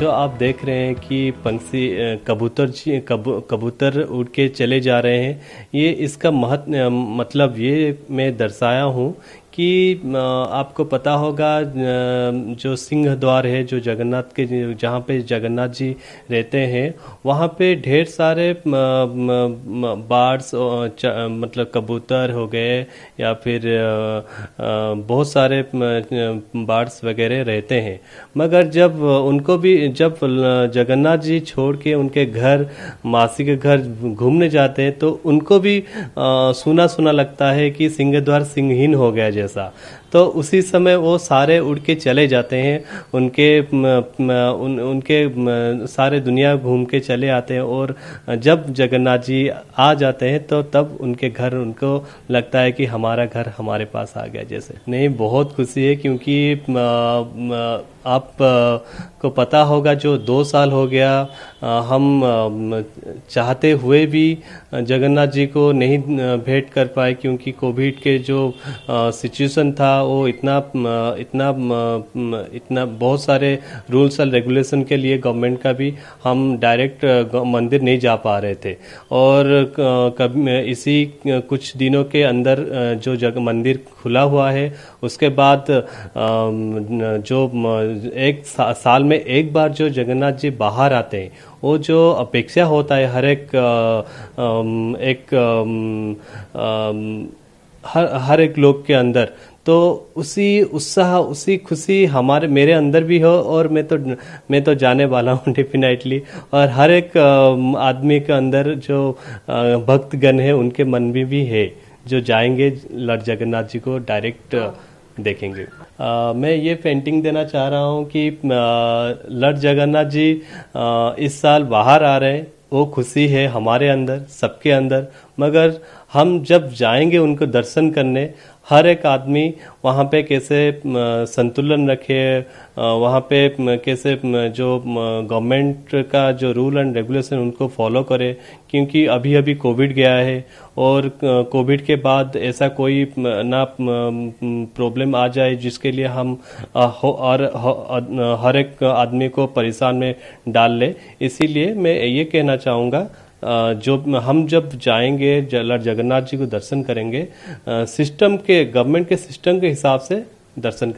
जो आप देख रहे हैं कि पंक्षी कबूतर जी कबूतर उड़ के चले जा रहे हैं ये इसका महत्व मतलब ये मैं दर्शाया हूँ कि आपको पता होगा जो सिंह द्वार है जो जगन्नाथ के जहाँ पे जगन्नाथ जी रहते हैं वहाँ पे ढेर सारे बार्ड्स मतलब कबूतर हो गए या फिर बहुत सारे बार्ड्स वगैरह रहते हैं मगर जब उनको भी जब जगन्नाथ जी छोड़ के उनके घर मासी के घर घूमने जाते हैं तो उनको भी सुना सुना लगता है कि सिंह द्वार सिंहहीन हो गया जैसे जैसा तो उसी समय वो सारे उड़ के चले जाते हैं उनके उन, उनके सारे दुनिया घूम के चले आते हैं और जब जगन्नाथ जी आ जाते हैं तो तब उनके घर उनको लगता है कि हमारा घर हमारे पास आ गया जैसे नहीं बहुत खुशी है क्योंकि आप को पता होगा जो दो साल हो गया हम चाहते हुए भी जगन्नाथ जी को नहीं भेंट कर पाए क्योंकि कोविड के जो सिचुएशन था वो इतना इतना इतना बहुत सारे रूल्स और रेगुलेशन के लिए गवर्नमेंट का भी हम डायरेक्ट मंदिर नहीं जा पा रहे थे और कभी इसी कुछ दिनों के अंदर जो जग मंदिर खुला हुआ है उसके बाद जो एक सा, साल में एक बार जो जगन्नाथ जी बाहर आते हैं वो जो अपेक्षा होता है हर एक एक हर हर एक लोग के अंदर तो उसी उत्साह उसी खुशी हमारे मेरे अंदर भी हो और मैं तो मैं तो जाने वाला हूँ डेफिनेटली और हर एक आदमी के अंदर जो भक्तगण है उनके मन में भी है जो जाएंगे लड जगन्नाथ जी को डायरेक्ट देखेंगे आ, मैं ये पेंटिंग देना चाह रहा हूँ कि लट जगन्नाथ जी आ, इस साल बाहर आ रहे हैं वो खुशी है हमारे अंदर सबके अंदर मगर हम जब जाएंगे उनको दर्शन करने हर एक आदमी वहाँ पे कैसे संतुलन रखे वहाँ पे कैसे जो गवर्नमेंट का जो रूल एंड रेगुलेशन उनको फॉलो करे क्योंकि अभी अभी कोविड गया है और कोविड के बाद ऐसा कोई ना प्रॉब्लम आ जाए जिसके लिए हम हो और हर एक आदमी को परेशान में डाल ले इसीलिए मैं ये कहना चाहूँगा जो हम जब जाएंगे लॉर्ड जगन्नाथ जी को दर्शन करेंगे सिस्टम के गवर्नमेंट के सिस्टम के हिसाब से दर्शन करेंगे